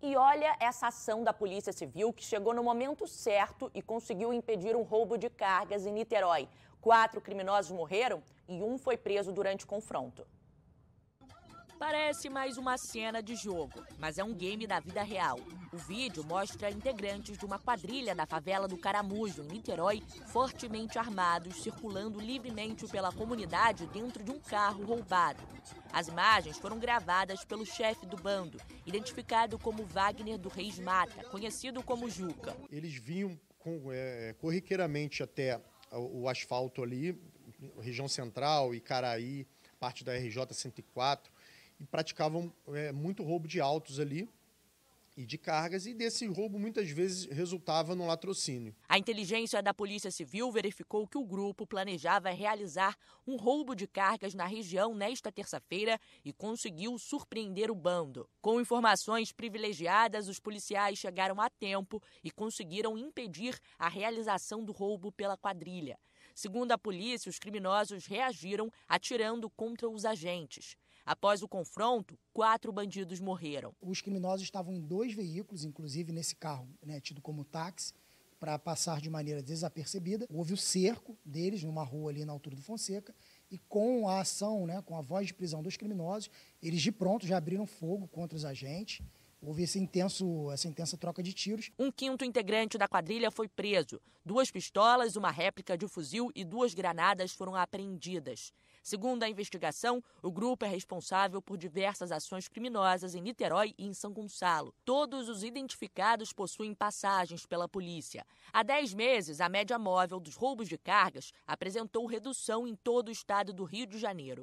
E olha essa ação da Polícia Civil que chegou no momento certo e conseguiu impedir um roubo de cargas em Niterói. Quatro criminosos morreram e um foi preso durante o confronto. Parece mais uma cena de jogo, mas é um game da vida real. O vídeo mostra integrantes de uma quadrilha da favela do Caramujo, em Niterói, fortemente armados, circulando livremente pela comunidade dentro de um carro roubado. As imagens foram gravadas pelo chefe do bando, identificado como Wagner do Reis Mata, conhecido como Juca. Eles vinham com, é, corriqueiramente até o asfalto ali, região central, Icaraí, parte da RJ 104, e praticavam é, muito roubo de autos ali e de cargas, e desse roubo muitas vezes resultava no latrocínio. A inteligência da Polícia Civil verificou que o grupo planejava realizar um roubo de cargas na região nesta terça-feira e conseguiu surpreender o bando. Com informações privilegiadas, os policiais chegaram a tempo e conseguiram impedir a realização do roubo pela quadrilha. Segundo a polícia, os criminosos reagiram atirando contra os agentes. Após o confronto, quatro bandidos morreram. Os criminosos estavam em dois veículos, inclusive nesse carro, né, tido como táxi, para passar de maneira desapercebida. Houve o cerco deles numa rua ali na altura do Fonseca e com a ação, né, com a voz de prisão dos criminosos, eles de pronto já abriram fogo contra os agentes houve esse intenso, essa intensa troca de tiros. Um quinto integrante da quadrilha foi preso. Duas pistolas, uma réplica de fuzil e duas granadas foram apreendidas. Segundo a investigação, o grupo é responsável por diversas ações criminosas em Niterói e em São Gonçalo. Todos os identificados possuem passagens pela polícia. Há 10 meses, a média móvel dos roubos de cargas apresentou redução em todo o estado do Rio de Janeiro.